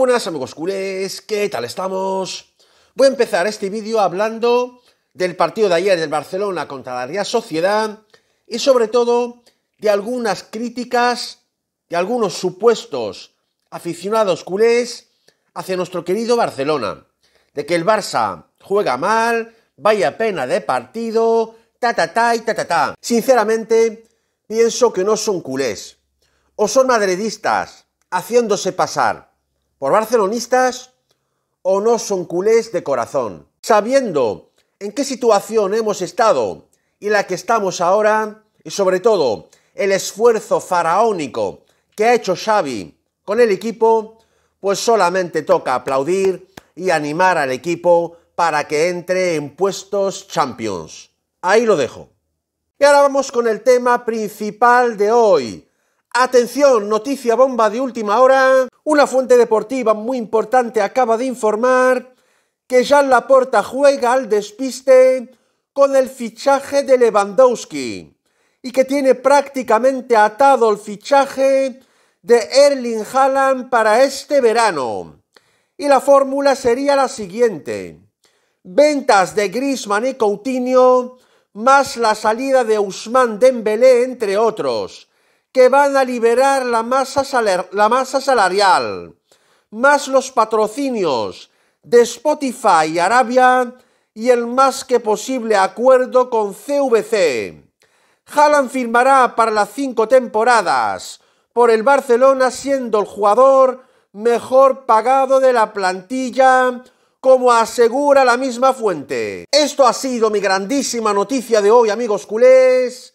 buenas amigos culés, ¿qué tal estamos? Voy a empezar este vídeo hablando del partido de ayer del Barcelona contra la Real Sociedad y sobre todo de algunas críticas de algunos supuestos aficionados culés hacia nuestro querido Barcelona. De que el Barça juega mal, vaya pena de partido, ta ta ta y ta ta ta. Sinceramente, pienso que no son culés. O son madridistas haciéndose pasar por barcelonistas o no son culés de corazón. Sabiendo en qué situación hemos estado y la que estamos ahora, y sobre todo el esfuerzo faraónico que ha hecho Xavi con el equipo, pues solamente toca aplaudir y animar al equipo para que entre en puestos champions. Ahí lo dejo. Y ahora vamos con el tema principal de hoy, Atención, noticia bomba de última hora. Una fuente deportiva muy importante acaba de informar que Jan Laporta juega al despiste con el fichaje de Lewandowski y que tiene prácticamente atado el fichaje de Erling Haaland para este verano. Y la fórmula sería la siguiente. Ventas de Griezmann y Coutinho más la salida de Usman Dembélé entre otros que van a liberar la masa, la masa salarial, más los patrocinios de Spotify y Arabia y el más que posible acuerdo con CVC. Haaland firmará para las cinco temporadas por el Barcelona siendo el jugador mejor pagado de la plantilla, como asegura la misma fuente. Esto ha sido mi grandísima noticia de hoy, amigos culés.